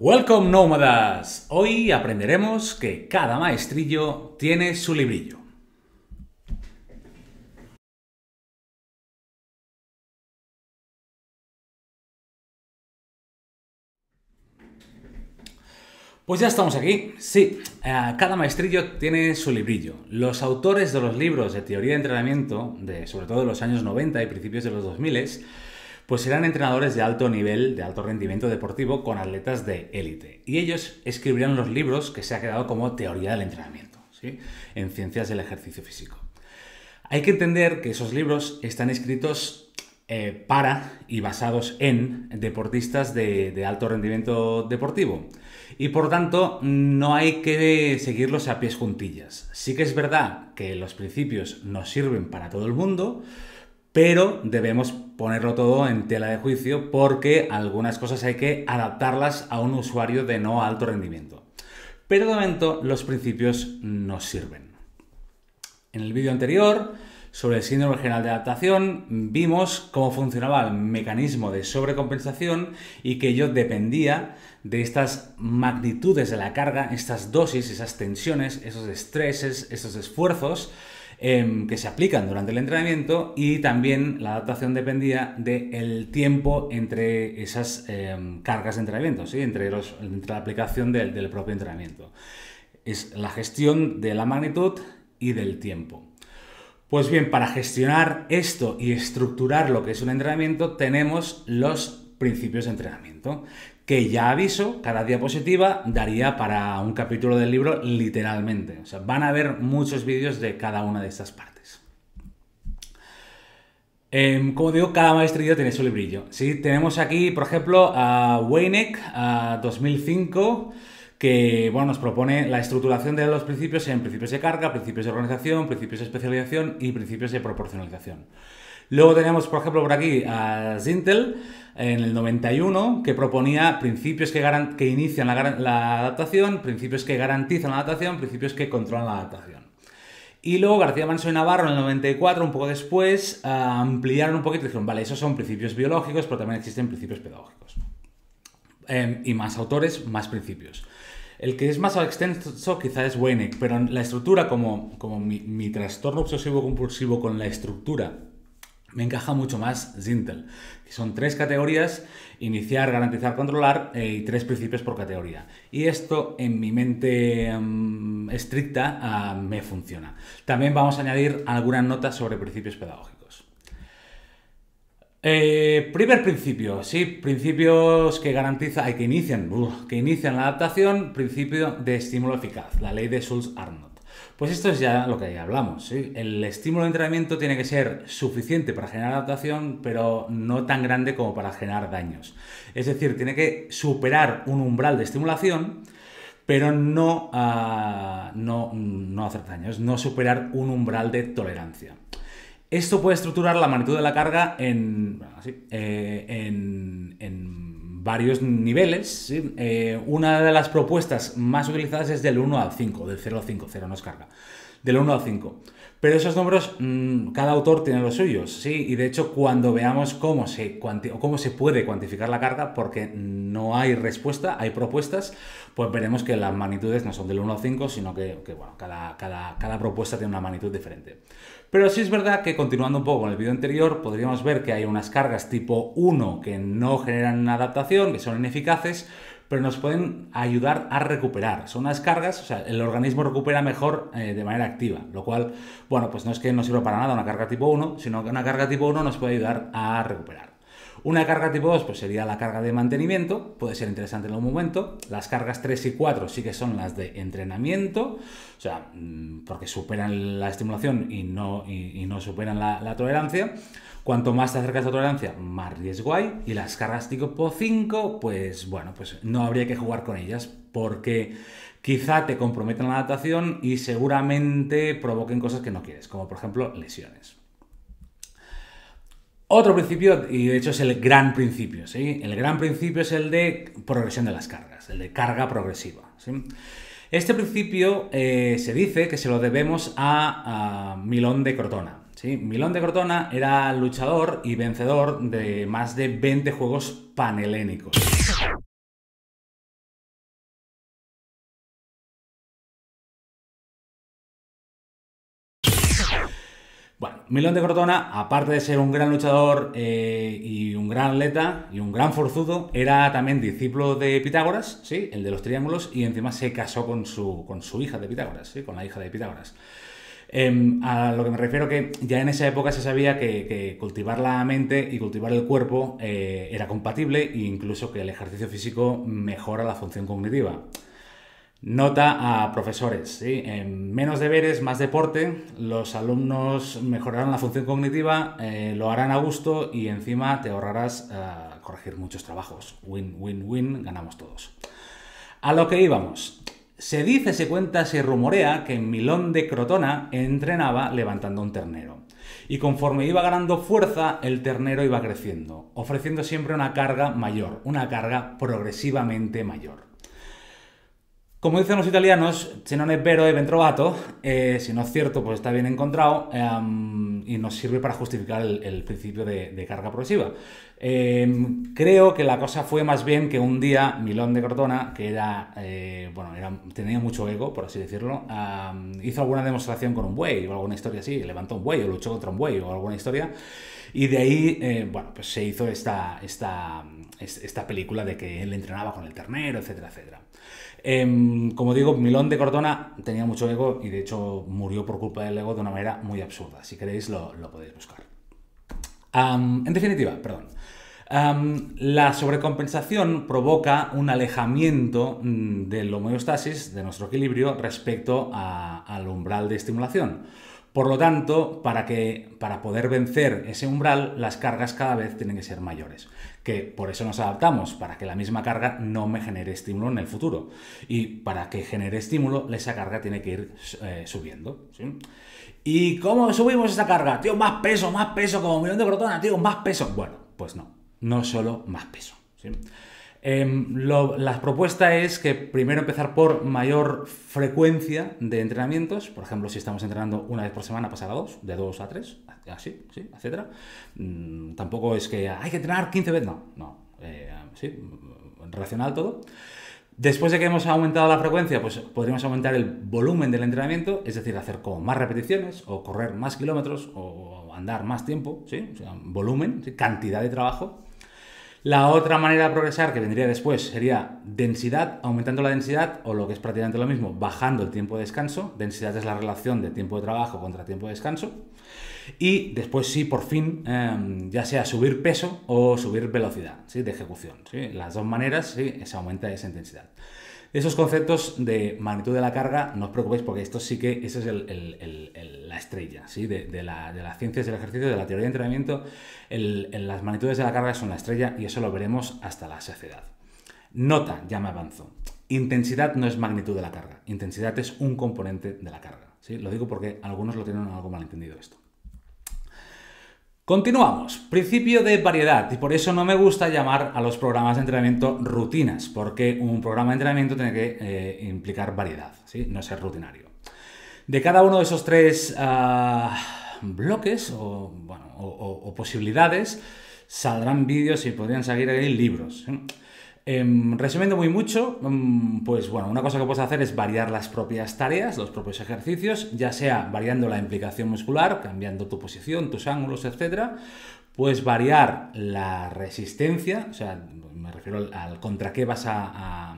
Welcome nómadas. Hoy aprenderemos que cada maestrillo tiene su librillo. Pues ya estamos aquí. Sí, eh, cada maestrillo tiene su librillo. Los autores de los libros de teoría de entrenamiento, de, sobre todo de los años 90 y principios de los 2000, pues eran entrenadores de alto nivel, de alto rendimiento deportivo, con atletas de élite. Y ellos escribirían los libros que se ha quedado como teoría del entrenamiento, ¿sí? en ciencias del ejercicio físico. Hay que entender que esos libros están escritos eh, para y basados en deportistas de, de alto rendimiento deportivo. Y por tanto, no hay que seguirlos a pies juntillas. Sí que es verdad que los principios nos sirven para todo el mundo, pero debemos ponerlo todo en tela de juicio porque algunas cosas hay que adaptarlas a un usuario de no alto rendimiento. Pero de momento los principios nos sirven. En el vídeo anterior sobre el síndrome general de adaptación vimos cómo funcionaba el mecanismo de sobrecompensación y que ello dependía de estas magnitudes de la carga, estas dosis, esas tensiones, esos estreses, esos esfuerzos Em, que se aplican durante el entrenamiento y también la adaptación dependía del tiempo entre esas em, cargas de entrenamiento, ¿sí? entre, la aplicación del, del propio entrenamiento. Es la gestión de la magnitud y del tiempo. Pues bien, para gestionar esto y estructurar lo que es un entrenamiento tenemos los principios de entrenamiento, que ya aviso, cada diapositiva daría para un capítulo del libro literalmente. O sea, van a haber muchos vídeos de cada una de estas partes. Em, como digo, cada maestrillo tiene su librillo. ¿sí? Tenemos aquí, por ejemplo, a Weineck, a 2005 que bueno, nos propone la estructuración de los principios en principios de carga, principios de organización, principios de especialización y principios de proporcionalización. Luego tenemos, por ejemplo, por aquí a Zintel, en el 91 que proponía principios que, que inician la, adaptación, principios que garantizan la adaptación, principios que controlan la adaptación. Y luego García Manso y Navarro en el 94, un poco después, ah, ampliaron un poquito y dijeron, vale, esos son principios biológicos, pero también existen principios pedagógicos. Em, y más autores, más principios. El que es más extenso quizá es Weineck, pero la estructura, como, como mi, mi trastorno obsesivo compulsivo con la estructura me encaja mucho más Zintel. Son tres categorías, iniciar, garantizar, controlar eh, y tres principios por categoría. Y esto en mi mente mm, estricta ah, me funciona. También vamos a añadir algunas notas sobre principios pedagógicos. Eh, primer principio, sí, principios que garantizan, que inician, que inician la adaptación, principio de estímulo eficaz, la ley de sulz arnold pues esto es ya lo que hablamos. El estímulo de entrenamiento tiene que ser suficiente para generar adaptación, pero no tan grande como para generar daños. Es decir, tiene que superar un umbral de estimulación, pero no, ah, no, hacer daños, no superar un umbral de tolerancia. Esto puede estructurar la magnitud de la carga en, eh, en varios niveles. Eh, una de las propuestas más utilizadas es del 1 al 5, del 0 al 5, 0 no es carga, del 1 al 5. Pero esos números, mm, cada autor tiene los suyos, ¿sí? Y de hecho, cuando veamos cómo se, cómo se puede cuantificar la carga, porque no hay respuesta, hay propuestas, pues veremos que las magnitudes no son del 1 al 5, sino que, bueno, cada, cada propuesta tiene una magnitud diferente. Pero sí es verdad que continuando un poco con el vídeo anterior, podríamos ver que hay unas cargas tipo 1 que no generan una adaptación, que son ineficaces, pero nos pueden ayudar a recuperar. Son unas cargas, o sea, el organismo recupera mejor eh, de manera activa, lo cual, bueno, pues no es que no sirva para nada una carga tipo 1, sino que una carga tipo 1 nos puede ayudar a recuperar. Una carga tipo 2 pues sería la carga de mantenimiento, puede ser interesante en un momento. Las cargas 3 y 4 sí que son las de entrenamiento, o sea, mm, porque superan la estimulación y no, y, no superan la, tolerancia. Cuanto más te acercas a la tolerancia, más riesgo hay. Y las cargas tipo 5, pues bueno, pues no habría que jugar con ellas porque quizá te comprometan la adaptación y seguramente provoquen cosas que no quieres, como por ejemplo lesiones. Otro principio, y de hecho es el gran principio, ¿sí? El gran principio es el de progresión de las cargas, el de carga progresiva. Este principio eh, se dice que se lo debemos a, Milón de Cortona. Milón de Cortona era luchador y vencedor de más de 20 juegos panhelénicos. Milón de Cortona, aparte de ser un gran luchador eh, y un gran atleta y un gran forzudo, era también discípulo de Pitágoras, ¿sí? el de los triángulos, y encima se casó con su, hija de Pitágoras, ¿sí? con la hija de Pitágoras. Em, a lo que me refiero que ya en esa época se sabía que, cultivar la mente y cultivar el cuerpo eh, era compatible e incluso que el ejercicio físico mejora la función cognitiva. Nota a profesores. menos deberes, más deporte, los alumnos mejorarán la función cognitiva, eh, lo harán a gusto y encima te ahorrarás eh, corregir muchos trabajos. Win, win, win, ganamos todos. A lo que íbamos. Se dice, se cuenta, se rumorea que Milón de Crotona entrenaba levantando un ternero. Y conforme iba ganando fuerza, el ternero iba creciendo, ofreciendo siempre una carga mayor, una carga progresivamente mayor. Como dicen los italianos, se non è vero e ben trovato, e si no es cierto, pues está bien encontrado em, y nos sirve para justificar el, principio de, carga progresiva. Em, creo que la cosa fue más bien que un día Milón de Cortona, que era, eh, bueno, tenía mucho ego, por así decirlo, em, hizo alguna demostración con un buey o alguna historia así, levantó un buey o luchó contra un buey o alguna historia. Y de ahí, eh, bueno, pues se hizo esta, esta, esta película de que él entrenaba con el ternero, etcétera, etcétera. Em, como digo, Milón de Cortona tenía mucho ego y de hecho murió por culpa del ego de una manera muy absurda. Si queréis lo, podéis buscar. en definitiva, perdón. la sobrecompensación provoca un alejamiento mm, del homeostasis, de nuestro equilibrio, respecto al umbral de estimulación. Por lo tanto, para, que, para poder vencer ese umbral, las cargas cada vez tienen que ser mayores. Que por eso nos adaptamos, para que la misma carga no me genere estímulo en el futuro. Y para que genere estímulo, esa carga tiene que ir eh, subiendo. ¿Y cómo subimos esa carga? Tío, más peso, más peso, como un millón de protonas, tío, más peso. Bueno, pues no, no solo más peso. Em, la propuesta es que primero empezar por mayor frecuencia de entrenamientos, por ejemplo, si estamos entrenando una vez por semana, pasar pues a dos, de dos a tres, así, sí, etc. Mm, tampoco es que hay que entrenar 15 veces, no, no, eh, sí, racional todo. Después de que hemos aumentado la frecuencia, pues podríamos aumentar el volumen del entrenamiento, es decir, hacer como más repeticiones, o correr más kilómetros, o andar más tiempo, ¿sí? volumen, cantidad de trabajo, la otra manera de progresar que vendría después sería densidad, aumentando la densidad o lo que es prácticamente lo mismo, bajando el tiempo de descanso. Densidad es la relación de tiempo de trabajo contra tiempo de descanso. Y después sí, por fin, em, ya sea subir peso o subir velocidad ¿sí? de ejecución. Las dos maneras sí, se aumenta esa intensidad. Esos conceptos de magnitud de la carga, no os preocupéis porque esto sí que, es la estrella ¿sí? de, la, las ciencias del ejercicio, de la teoría de entrenamiento, las magnitudes de la carga son la estrella y eso lo veremos hasta la saciedad. Nota, ya me avanzo. Intensidad no es magnitud de la carga, intensidad es un componente de la carga. ¿sí? Lo digo porque algunos lo tienen algo malentendido esto. Continuamos. Principio de variedad, y por eso no me gusta llamar a los programas de entrenamiento rutinas, porque un programa de entrenamiento tiene que eh, implicar variedad, no ser rutinario. De cada uno de esos tres ah, bloques o, posibilidades saldrán vídeos y podrían salir libros. Em, resumiendo muy mucho, em, pues bueno, una cosa que puedes hacer es variar las propias tareas, los propios ejercicios, ya sea variando la implicación muscular, cambiando tu posición, tus ángulos, etc. Puedes variar la resistencia, o sea, me refiero al, contra qué vas a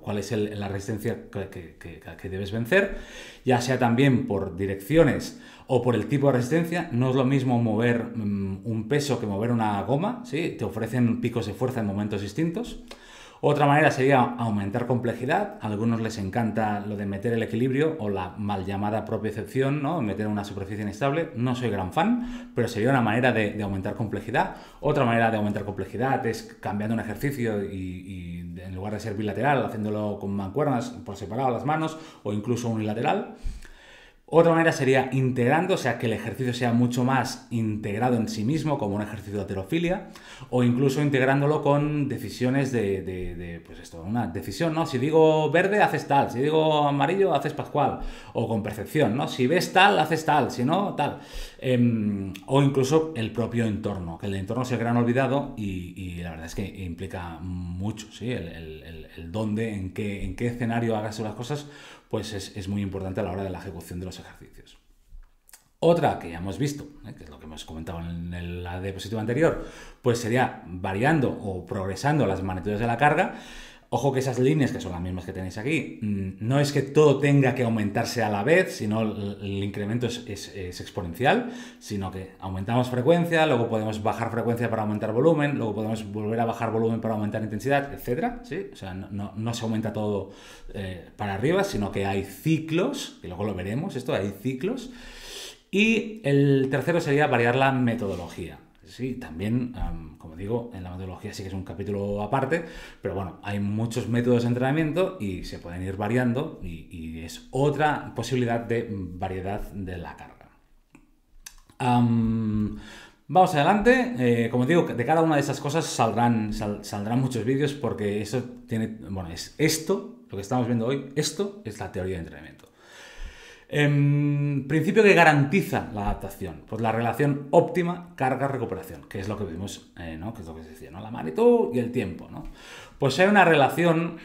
cuál es la resistencia que, debes vencer, ya sea también por direcciones o por el tipo de resistencia. No es lo mismo mover mm, un peso que mover una goma, ¿sí? te ofrecen picos de fuerza en momentos distintos. Otra manera sería aumentar complejidad. A algunos les encanta lo de meter el equilibrio o la mal llamada propia ¿no? meter una superficie inestable. No soy gran fan, pero sería una manera de, aumentar complejidad. Otra manera de aumentar complejidad es cambiando un ejercicio y, y en lugar de ser bilateral, haciéndolo con mancuernas por separado las manos o incluso unilateral. Otra manera sería integrando, o sea, que el ejercicio sea mucho más integrado en sí mismo, como un ejercicio de aterofilia, o incluso integrándolo con decisiones de, pues esto, una decisión, ¿no? Si digo verde, haces tal, si digo amarillo, haces pascual, o con percepción, ¿no? Si ves tal, haces tal, si no, tal. Em, o incluso el propio entorno, que el entorno es el gran olvidado y, la verdad es que implica mucho, ¿sí? El, el, dónde, en qué, en qué escenario hagas las cosas pues es, muy importante a la hora de la ejecución de los ejercicios. Otra que ya hemos visto, ¿eh? que es lo que hemos comentado en el, la diapositiva anterior, pues sería variando o progresando las magnitudes de la carga Ojo que esas líneas, que son las mismas que tenéis aquí, mm, no es que todo tenga que aumentarse a la vez, sino el incremento es, exponencial, sino que aumentamos frecuencia, luego podemos bajar frecuencia para aumentar volumen, luego podemos volver a bajar volumen para aumentar intensidad, etc. ¿sí? O sea, no, se aumenta todo eh, para arriba, sino que hay ciclos, que luego lo veremos, esto, hay ciclos. Y el tercero sería variar la metodología sí, también, como digo, en la metodología sí que es un capítulo aparte, pero bueno, hay muchos métodos de entrenamiento y se pueden ir variando y, es otra posibilidad de variedad de la carga. Vamos adelante, eh, como digo, de cada una de esas cosas saldrán, saldrán muchos vídeos porque eso tiene, bueno, es esto, lo que estamos viendo hoy, esto es la teoría de entrenamiento. En em, principio que garantiza la adaptación, pues la relación óptima carga-recuperación, que es lo que vimos, eh, ¿no? Que es lo que se decía, ¿no? La magnitud y el tiempo, ¿no? Pues hay una relación...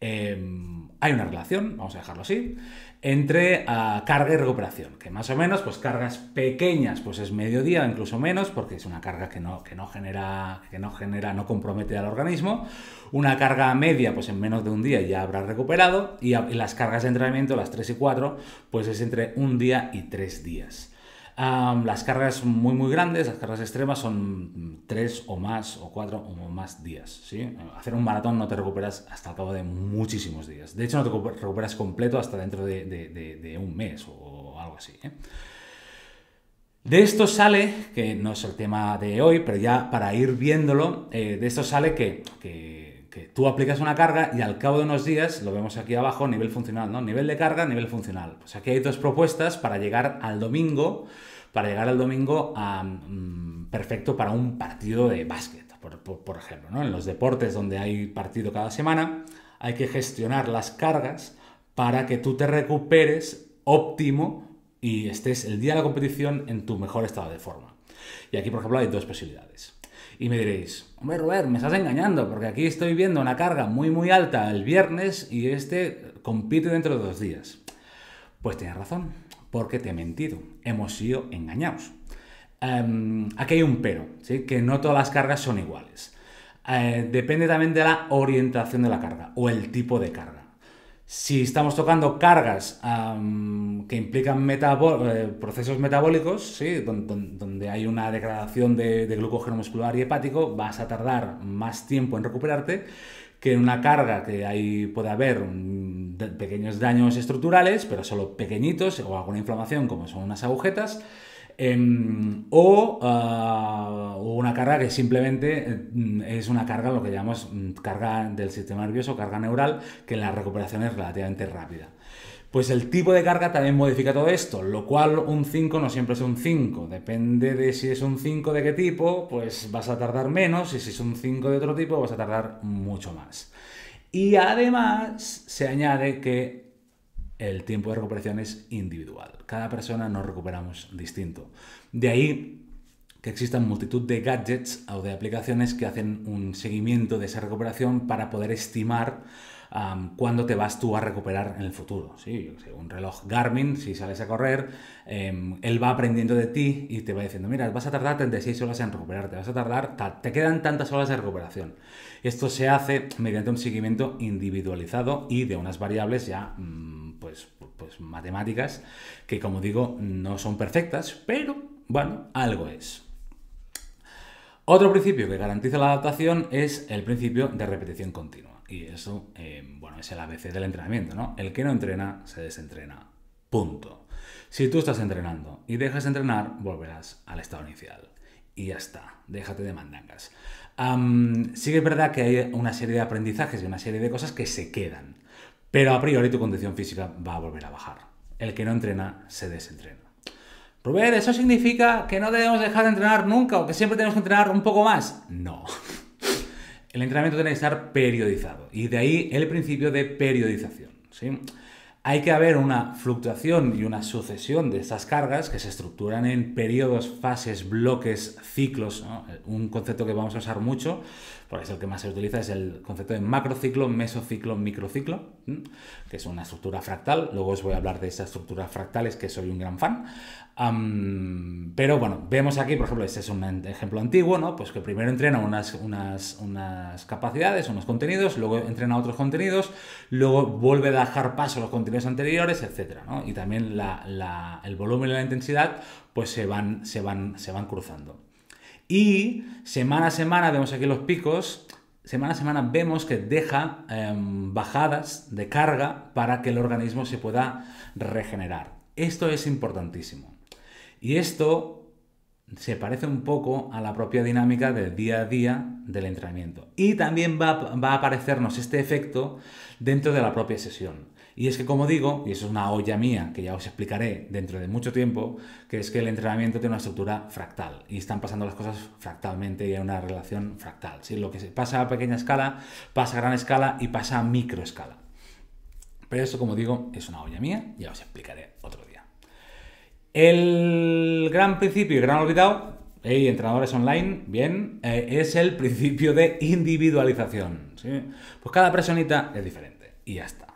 Em, hay una relación, vamos a dejarlo así, entre ah, carga y recuperación, que más o menos, pues cargas pequeñas, pues es mediodía, incluso menos, porque es una carga que no, que no genera, que no genera, no compromete al organismo. Una carga media, pues en menos de un día ya habrá recuperado. Y, ah, las cargas de entrenamiento, las 3 y 4, pues es entre un día y tres días las cargas muy muy grandes, las cargas extremas son tres o más o cuatro o más días. ¿sí? Hacer un maratón no te recuperas hasta el cabo de muchísimos días. De hecho, no te recuperas completo hasta dentro de, un mes o algo así. ¿eh? De esto sale, que no es el tema de hoy, pero ya para ir viéndolo, eh, de esto sale que que tú aplicas una carga y al cabo de unos días, lo vemos aquí abajo, nivel funcional, ¿no? Nivel de carga, nivel funcional. Pues aquí hay dos propuestas para llegar al domingo, para llegar al domingo mm, perfecto para un partido de básquet, por, por ejemplo, ¿no? En los deportes donde hay partido cada semana, hay que gestionar las cargas para que tú te recuperes óptimo y estés el día de la competición en tu mejor estado de forma. Y aquí, por ejemplo, hay dos posibilidades. Y me diréis, hombre Robert, me estás engañando porque aquí estoy viendo una carga muy muy alta el viernes y este compite dentro de dos días. Pues tienes razón, porque te he mentido, hemos sido engañados. Em, aquí hay un pero, ¿sí? que no todas las cargas son iguales. Eh, depende también de la orientación de la carga o el tipo de carga. Si estamos tocando cargas que implican eh, procesos metabólicos, donde hay una degradación de, de glucógeno muscular y hepático, vas a tardar más tiempo en recuperarte que en una carga que puede haber pequeños daños estructurales, pero solo pequeñitos, o alguna inflamación como son unas agujetas, Em, ah, o una carga que simplemente mm, es una carga, lo que llamamos mm, carga del sistema nervioso, carga neural, que la recuperación es relativamente rápida. Pues el tipo de carga también modifica todo esto, lo cual un 5 no siempre es un 5. Depende de si es un 5 de qué tipo, pues vas a tardar menos, y si es un 5 de otro tipo, vas a tardar mucho más. Y además se añade que el tiempo de recuperación es individual. Cada persona nos recuperamos distinto. De ahí que existan multitud de gadgets o de aplicaciones que hacen un seguimiento de esa recuperación para poder estimar cuando cuándo te vas tú a recuperar en el futuro. ¿sí? Un reloj Garmin, si sales a correr, em, él va aprendiendo de ti y te va diciendo, mira, vas a tardar 36 horas en recuperarte, vas a tardar, te quedan tantas horas de recuperación. Esto se hace mediante un seguimiento individualizado y de unas variables ya... Mm, pues, pues matemáticas que como digo no son perfectas pero bueno algo es otro principio que garantiza la adaptación es el principio de repetición continua. Y eso, eh, bueno, es el ABC del entrenamiento, ¿no? El que no entrena, se desentrena. Punto. Si tú estás entrenando y dejas de entrenar, volverás al estado inicial. Y ya está, déjate de mandangas. sí que es verdad que hay una serie de aprendizajes y una serie de cosas que se quedan, pero a priori tu condición física va a volver a bajar. El que no entrena, se desentrena. Robert, ¿eso significa que no debemos dejar de entrenar nunca o que siempre tenemos que entrenar un poco más? No el entrenamiento tiene que estar periodizado y de ahí el principio de periodización. Hay que haber una fluctuación y una sucesión de esas cargas que se estructuran en periodos, fases, bloques, ciclos. Un concepto que vamos a usar mucho, porque es el que más se utiliza, es el concepto de macrociclo, mesociclo, microciclo, ciclo que es una estructura fractal. Luego os voy a hablar de esas estructuras fractales que soy un gran fan pero bueno, vemos aquí, por ejemplo, este es un ejemplo antiguo, ¿no? Pues que primero entrena unas, capacidades, unos contenidos, luego entrena otros contenidos, luego vuelve a dejar paso a los contenidos anteriores, etc. Y también el volumen y la intensidad pues se van, cruzando. Y semana a semana vemos aquí los picos, semana a semana vemos que deja em, bajadas de carga para que el organismo se pueda regenerar. Esto es importantísimo. Y esto se parece un poco a la propia dinámica del día a día del entrenamiento. Y también va, a aparecernos este efecto dentro de la propia sesión. Y es que, como digo, y eso es una olla mía que ya os explicaré dentro de mucho tiempo, que es que el entrenamiento tiene una estructura fractal y están pasando las cosas fractalmente y hay una relación fractal. Lo que pasa a pequeña escala, pasa a gran escala y pasa a micro escala. Pero eso, como digo, es una olla mía, ya os explicaré otro día. El gran principio y gran olvidado, hey, entrenadores online, bien, eh, es el principio de individualización. Pues cada personita es diferente y ya está.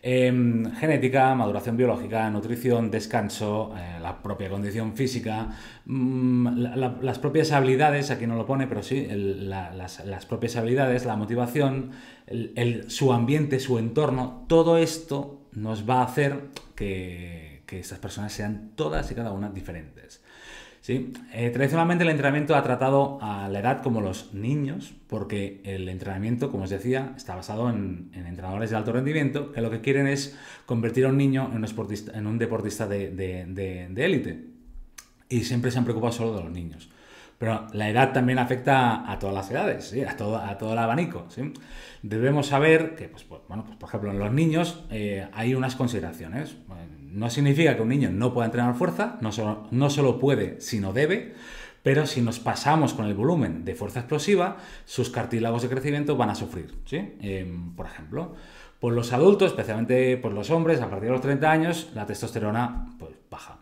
Em, genética, maduración biológica, nutrición, descanso, eh, la propia condición física, mm, las propias habilidades, aquí no lo pone, pero sí, las, propias habilidades, la motivación, el, su ambiente, su entorno, todo esto nos va a hacer que que estas personas sean todas y cada una diferentes. ¿Sí? Eh, tradicionalmente el entrenamiento ha tratado a la edad como los niños, porque el entrenamiento, como os decía, está basado en, entrenadores de alto rendimiento, que lo que quieren es convertir a un niño en un, en un deportista de, élite. Y siempre se han preocupado solo de los niños. Pero la edad también afecta a todas las edades, a, todo, el abanico. Debemos saber que, pues, pues, bueno, pues, por ejemplo, en los niños eh, hay unas consideraciones. No significa que un niño no pueda entrenar fuerza, no solo, puede, sino debe, pero si nos pasamos con el volumen de fuerza explosiva, sus cartílagos de crecimiento van a sufrir, em, por ejemplo, por los adultos, especialmente por los hombres, a partir de los 30 años, la testosterona pues, baja.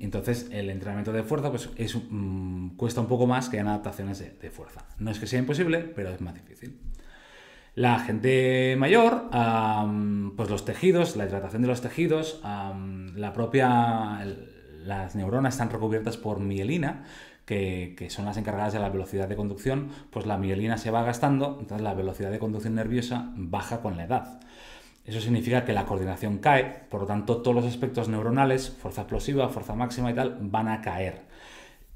Entonces, el entrenamiento de fuerza pues, mm, cuesta un poco más que en adaptaciones de fuerza. No es que sea imposible, pero es más difícil la gente mayor, pues los tejidos, la hidratación de los tejidos, la propia, las neuronas están recubiertas por mielina, que, que, son las encargadas de la velocidad de conducción, pues la mielina se va gastando, entonces la velocidad de conducción nerviosa baja con la edad. Eso significa que la coordinación cae, por lo tanto todos los aspectos neuronales, fuerza explosiva, fuerza máxima y tal, van a caer.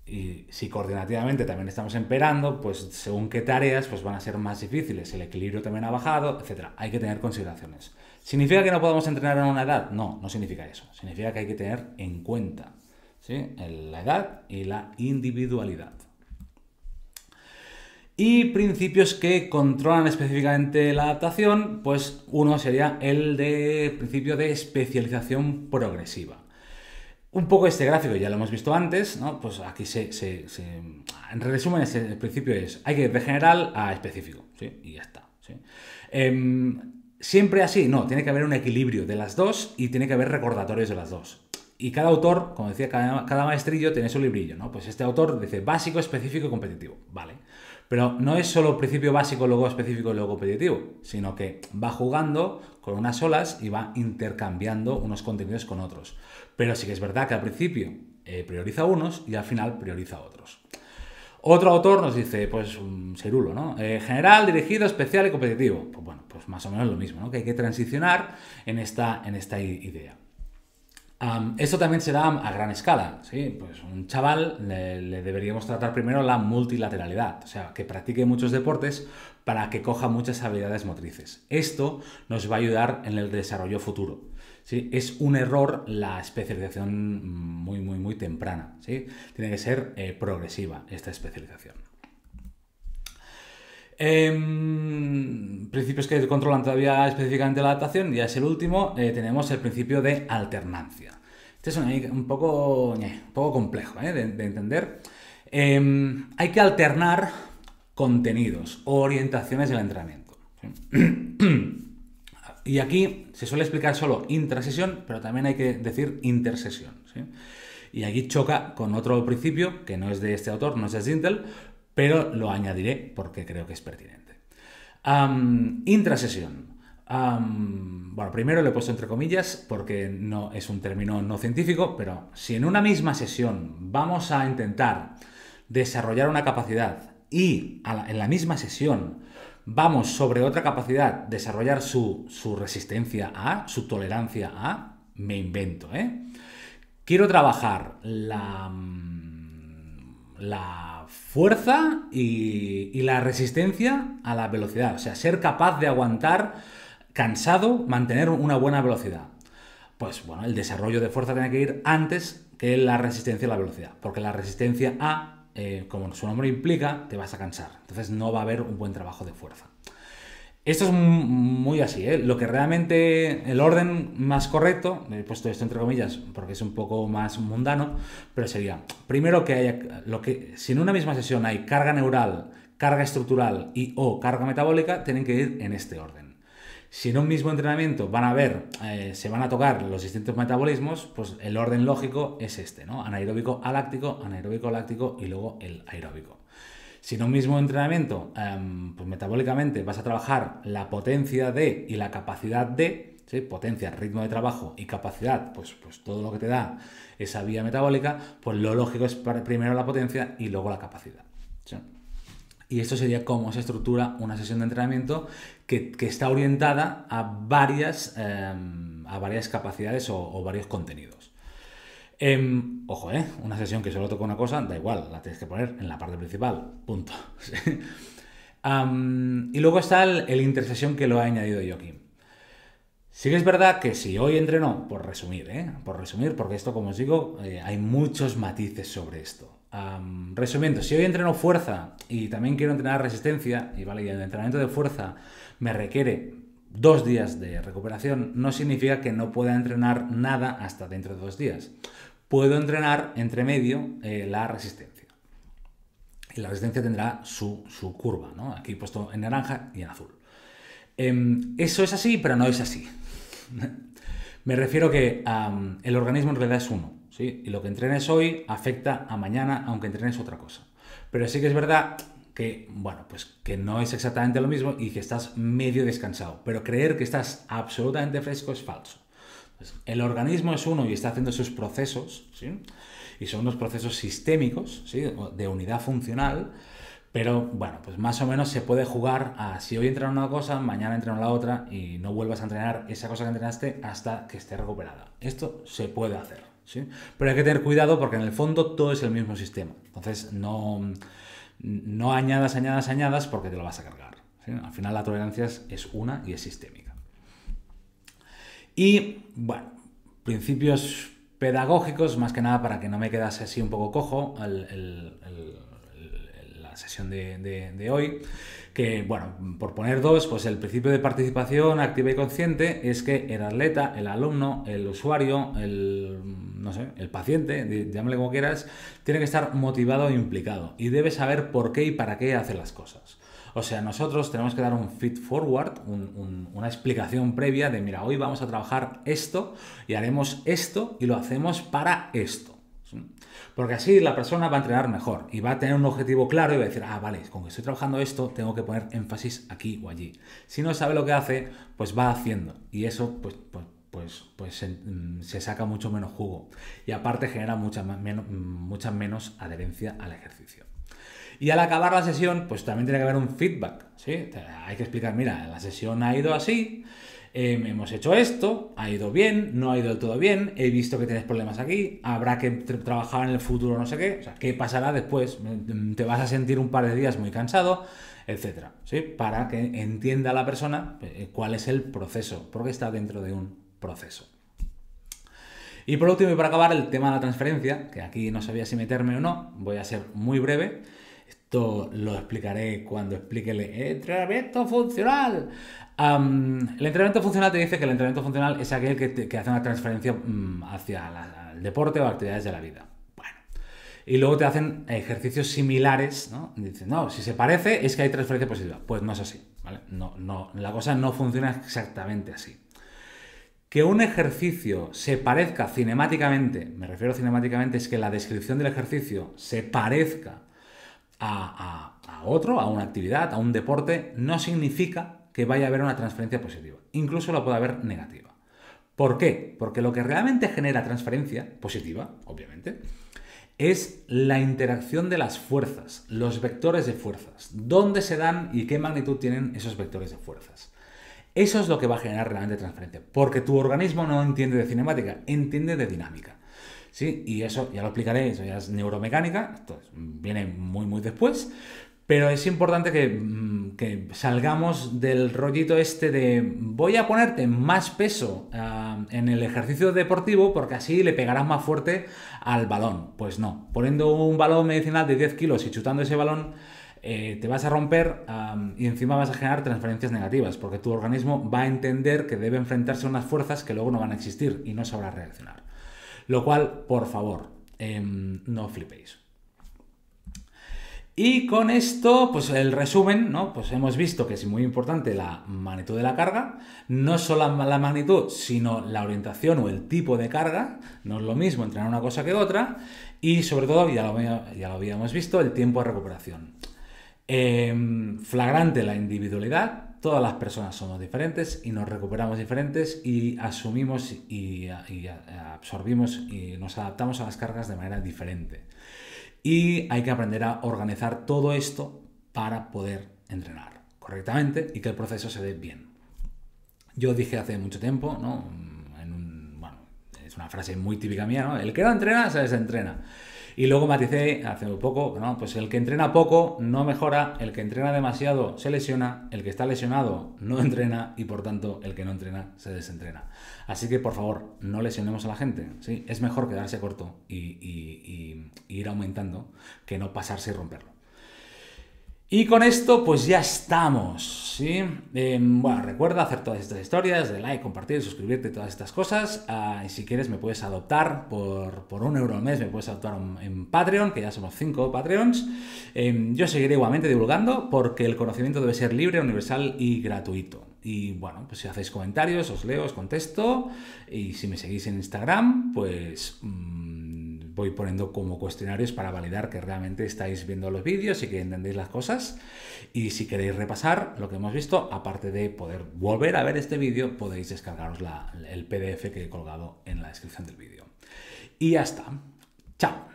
Y si coordinativamente también estamos emperando, pues según qué tareas pues van a ser más difíciles, el equilibrio también ha bajado, etc. Hay que tener consideraciones. ¿Significa que no podemos entrenar en una edad? No, no significa eso. Significa que hay que tener en cuenta la edad y la individualidad. Y principios que controlan específicamente la adaptación, pues uno sería el de principio de especialización progresiva. Un poco este gráfico ya lo hemos visto antes, ¿no? Pues aquí se, En resumen, el principio es, hay que ir de general a específico, ¿sí? Y ya está, em, Siempre así, no, tiene que haber un equilibrio de las dos y tiene que haber recordatorios de las dos. Y cada autor, como decía, cada, maestrillo tiene su librillo, ¿no? Pues este autor dice básico, específico y competitivo, ¿vale? Pero no es solo principio básico, luego específico y luego competitivo, sino que va jugando con unas olas y va intercambiando unos contenidos con otros. Pero sí que es verdad que al principio eh, prioriza unos y al final prioriza otros. Otro autor nos dice, pues, un mm, serulo, ¿no? Eh, general, dirigido, especial y competitivo. Pues bueno, pues más o menos lo mismo, ¿no? Que hay que transicionar en esta, en esta idea. esto también se da a gran escala, ¿sí? Pues un chaval le, deberíamos tratar primero la multilateralidad, o sea, que practique muchos deportes para que coja muchas habilidades motrices. Esto nos va a ayudar en el desarrollo futuro. ¿sí? Es un error la especialización muy, muy, muy temprana. ¿sí? Tiene que ser eh, progresiva esta especialización. Em, principios que controlan todavía específicamente la adaptación, ya es el último, eh, tenemos el principio de alternancia. Este es un, poco, poco complejo ¿eh? de entender. Em, hay que alternar contenidos, o orientaciones del entrenamiento. Y aquí se suele explicar solo intrasesión, pero también hay que decir intersesión. Y aquí choca con otro principio que no es de este autor, no es de Zintel, pero lo añadiré porque creo que es pertinente. intrasesión. bueno, primero lo he puesto entre comillas porque no es un término no científico, pero si en una misma sesión vamos a intentar desarrollar una capacidad y en la misma sesión vamos sobre otra capacidad, desarrollar su, resistencia a, su tolerancia a, me invento, ¿eh? Quiero trabajar la, mm, la fuerza y, y la resistencia a la velocidad, o sea, ser capaz de aguantar cansado, mantener una buena velocidad. Pues bueno, el desarrollo de fuerza tiene que ir antes que la resistencia a la velocidad, porque la resistencia a eh, como su nombre implica, te vas a cansar. Entonces no va a haber un buen trabajo de fuerza. Esto es muy así, ¿eh? Lo que realmente el orden más correcto, he puesto esto entre comillas porque es un poco más mundano, pero sería, primero que haya, lo que, si en una misma sesión hay carga neural, carga estructural y o carga metabólica, tienen que ir en este orden. Si en un mismo entrenamiento van a ver, eh, se van a tocar los distintos metabolismos, pues el orden lógico es este, ¿no? Anaeróbico aláctico, anaeróbico aláctico y luego el aeróbico. Si en un mismo entrenamiento, em, pues metabólicamente vas a trabajar la potencia de y la capacidad de, ¿sí? potencia, ritmo de trabajo y capacidad, pues, pues todo lo que te da esa vía metabólica, pues lo lógico es primero la potencia y luego la capacidad. Y esto sería cómo se estructura una sesión de entrenamiento que, está orientada a varias, em, a varias capacidades o, varios contenidos. Em, ojo, eh, una sesión que solo toca una cosa, da igual, la tienes que poner en la parte principal, punto. y luego está el, intersesión que lo ha añadido yo Sí que es verdad que si hoy entrenó, por resumir, ¿eh? por resumir, porque esto como os digo, eh, hay muchos matices sobre esto. resumiendo, si hoy entreno fuerza y también quiero entrenar resistencia, y vale, el entrenamiento de fuerza me requiere dos días de recuperación, no significa que no pueda entrenar nada hasta dentro de dos días. Puedo entrenar entre medio eh, la resistencia. Y la resistencia tendrá su, curva, ¿no? Aquí puesto en naranja y en azul. Em, eso es así, pero no es así. Me refiero que el organismo en realidad es uno, ¿sí? Y lo que entrenes hoy afecta a mañana, aunque entrenes otra cosa. Pero sí que es verdad que, bueno, pues que no es exactamente lo mismo y que estás medio descansado. Pero creer que estás absolutamente fresco es falso. Pues el organismo es uno y está haciendo sus procesos, ¿sí? Y son unos procesos sistémicos, ¿sí? De unidad funcional pero bueno, pues más o menos se puede jugar a si hoy entreno una cosa, mañana entreno la otra y no vuelvas a entrenar esa cosa que entrenaste hasta que esté recuperada. Esto se puede hacer, ¿sí? Pero hay que tener cuidado porque en el fondo todo es el mismo sistema. Entonces no, no añadas, añadas, añadas porque te lo vas a cargar. Al final la tolerancia es una y es sistémica. Y bueno, principios pedagógicos, más que nada para que no me quedase así un poco cojo. el sesión de, hoy, que bueno, por poner dos, pues el principio de participación activa y consciente es que el atleta, el alumno, el usuario, el, no sé, el paciente, llámale como quieras, tiene que estar motivado e implicado y debe saber por qué y para qué hace las cosas. O sea, nosotros tenemos que dar un feed forward, una explicación previa de, mira, hoy vamos a trabajar esto y haremos esto y lo hacemos para esto. Porque así la persona va a entrenar mejor y va a tener un objetivo claro y va a decir, ah, vale, con que estoy trabajando esto, tengo que poner énfasis aquí o allí. Si no sabe lo que hace, pues va haciendo. Y eso, pues, pues, pues, pues mm, se, saca mucho menos jugo. Y aparte genera mucha, menos, mm, mucha menos adherencia al ejercicio. Y al acabar la sesión, pues también tiene que haber un feedback, ¿sí? Hay que explicar, mira, la sesión ha ido así, Em, hemos hecho esto, ha ido bien, no ha ido todo bien, he visto que tienes problemas aquí, habrá que trabajar en el futuro no sé qué, o sea, ¿qué pasará después? Em, em, te vas a sentir un par de días muy cansado, etcétera, Para que entienda la persona eh, eh, cuál es el proceso, porque está dentro de un proceso. Y por último, y para acabar, el tema de la transferencia, que aquí no sabía si meterme o no, voy a ser muy breve lo explicaré cuando explique el entrenamiento funcional. el entrenamiento funcional te dice que el entrenamiento funcional es aquel que, hace una transferencia mm, hacia el deporte o actividades de la vida. Bueno. Y luego te hacen ejercicios similares, ¿no? dicen, no, si se parece es que hay transferencia positiva. Pues no es así, ¿vale? No, no, la cosa no funciona exactamente así. Que un ejercicio se parezca cinemáticamente, me refiero cinemáticamente, es que la descripción del ejercicio se parezca a, otro, a una actividad, a un deporte, no significa que vaya a haber una transferencia positiva. Incluso la puede haber negativa. ¿Por qué? Porque lo que realmente genera transferencia positiva, obviamente, es la interacción de las fuerzas, los vectores de fuerzas. ¿Dónde se dan y qué magnitud tienen esos vectores de fuerzas? Eso es lo que va a generar realmente transferencia, porque tu organismo no entiende de cinemática, entiende de dinámica. ¿sí? Y eso ya lo explicaré, eso ya es neuromecánica, esto viene muy, muy después. Pero es importante que, mm, salgamos del rollito este de voy a ponerte más peso ah, en el ejercicio deportivo porque así le pegarás más fuerte al balón. Pues no, poniendo un balón medicinal de 10 kilos y chutando ese balón eh, te vas a romper ah, y encima vas a generar transferencias negativas porque tu organismo va a entender que debe enfrentarse a unas fuerzas que luego no van a existir y no sabrá reaccionar. Lo cual, por favor, em, no flipéis. Y con esto, pues el resumen, ¿no? Pues hemos visto que es muy importante la magnitud de la carga, no solo la magnitud, sino la orientación o el tipo de carga, no es lo mismo entrenar una cosa que otra, y sobre todo, ya lo, habíamos visto, el tiempo de recuperación. Em, flagrante la individualidad, Todas las personas somos diferentes y nos recuperamos diferentes y asumimos y, absorbimos y nos adaptamos a las cargas de manera diferente. Y hay que aprender a organizar todo esto para poder entrenar correctamente y que el proceso se dé bien. Yo dije hace mucho tiempo, ¿no? En un, es una frase muy típica mía, ¿no? El que no entrena se desentrena. Y luego maticé hace un poco, ¿no? pues el que entrena poco no mejora, el que entrena demasiado se lesiona, el que está lesionado no entrena y por tanto el que no entrena se desentrena. Así que por favor, no lesionemos a la gente. ¿sí? Es mejor quedarse corto y, ir aumentando que no pasarse y romperlo. Y con esto, pues ya estamos. ¿sí? Em, bueno, recuerda hacer todas estas historias, de like, compartir, suscribirte, todas estas cosas. Ah, y si quieres, me puedes adoptar por, un euro al mes, me puedes adoptar en, Patreon, que ya somos cinco Patreons. Em, yo seguiré igualmente divulgando porque el conocimiento debe ser libre, universal y gratuito. Y bueno, pues si hacéis comentarios, os leo, os contesto. Y si me seguís en Instagram, pues. Mm, voy poniendo como cuestionarios para validar que realmente estáis viendo los vídeos y que entendéis las cosas. Y si queréis repasar lo que hemos visto, aparte de poder volver a ver este vídeo, podéis descargaros el PDF que he colgado en la descripción del vídeo. Y ya está. Chao.